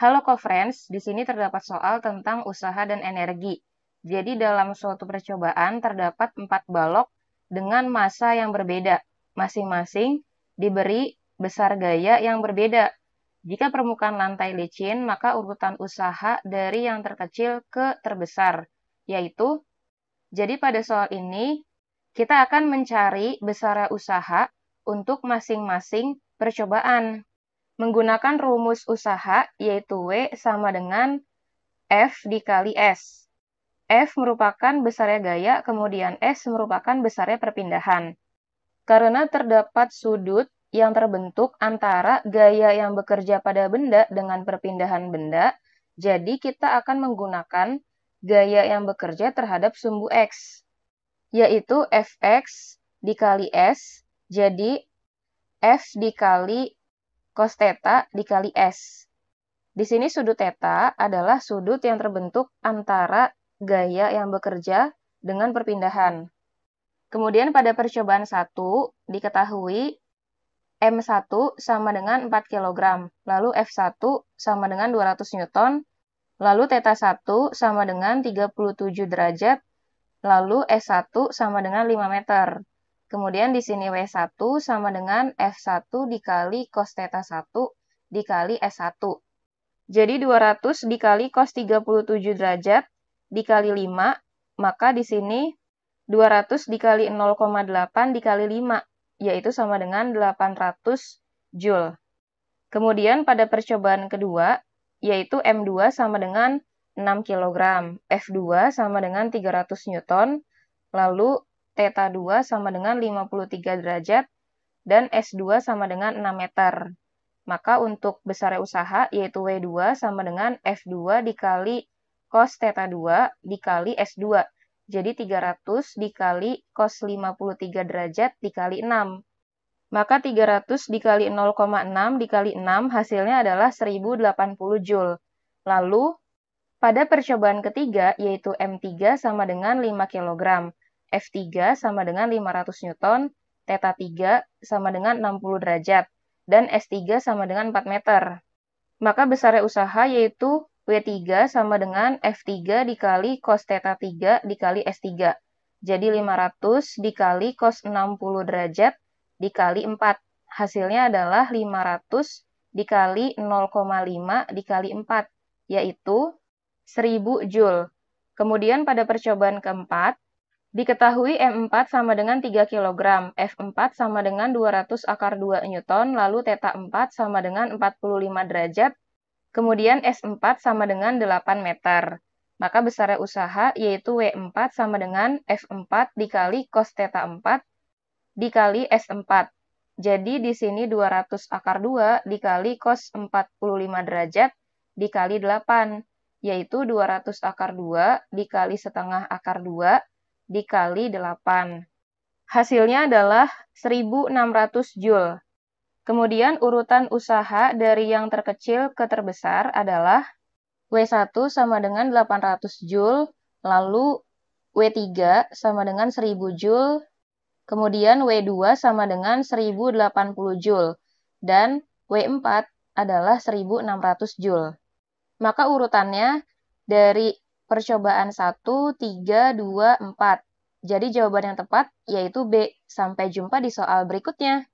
Halo co-friends, di sini terdapat soal tentang usaha dan energi. Jadi dalam suatu percobaan terdapat empat balok dengan masa yang berbeda. Masing-masing diberi besar gaya yang berbeda. Jika permukaan lantai licin, maka urutan usaha dari yang terkecil ke terbesar, yaitu jadi pada soal ini kita akan mencari besar usaha untuk masing-masing percobaan menggunakan rumus usaha yaitu W sama dengan F dikali S. F merupakan besarnya gaya, kemudian S merupakan besarnya perpindahan. Karena terdapat sudut yang terbentuk antara gaya yang bekerja pada benda dengan perpindahan benda, jadi kita akan menggunakan gaya yang bekerja terhadap sumbu X, yaitu Fx dikali S, jadi F dikali cos theta dikali S. Di sini sudut theta adalah sudut yang terbentuk antara gaya yang bekerja dengan perpindahan. Kemudian pada percobaan 1 diketahui M1 sama dengan 4 kg, lalu F1 sama dengan 200 Newton, lalu theta 1 sama dengan 37 derajat, lalu S1 sama dengan 5 meter. Kemudian di sini W1 sama dengan F1 dikali cos theta 1 dikali S1. Jadi 200 dikali cos 37 derajat dikali 5, maka di sini 200 dikali 0,8 dikali 5, yaitu sama dengan 800 Joule. Kemudian pada percobaan kedua, yaitu M2 sama dengan 6 kg, F2 sama dengan 300 Newton, lalu theta 2 sama dengan 53 derajat dan S2 sama dengan 6 meter. Maka untuk besarnya usaha yaitu W2 sama dengan F2 dikali cos theta 2 dikali S2. Jadi 300 dikali cos 53 derajat dikali 6. Maka 300 dikali 0,6 dikali 6 hasilnya adalah 1080 Joule. Lalu, pada percobaan ketiga, yaitu M3 sama dengan 5 kg. F3 sama dengan 500 Newton, theta 3 sama dengan 60 derajat, dan S3 sama dengan 4 meter. Maka besarnya usaha yaitu W3 sama dengan F3 dikali cos theta 3 dikali S3. Jadi 500 dikali cos 60 derajat dikali 4. Hasilnya adalah 500 dikali 0,5 dikali 4, yaitu 1000 Joule. Kemudian pada percobaan keempat, Diketahui M4 sama dengan 3 kg, F4 sama dengan 200 akar 2 Newton, lalu theta 4 sama dengan 45 derajat, kemudian S4 sama dengan 8 meter. Maka besarnya usaha yaitu W4 sama dengan F4 dikali cos theta 4 dikali S4. Jadi di sini 200 akar 2 dikali cos 45 derajat dikali 8, yaitu 200 akar 2 dikali setengah akar 2 dikali 8. Hasilnya adalah 1600 Joule. Kemudian urutan usaha dari yang terkecil ke terbesar adalah W1 sama dengan 800 Joule, lalu W3 sama dengan 1000 Joule, kemudian W2 sama dengan 1080 Joule, dan W4 adalah 1600 Joule. Maka urutannya dari Percobaan 1, 3, 2, 4. Jadi jawaban yang tepat yaitu B. Sampai jumpa di soal berikutnya.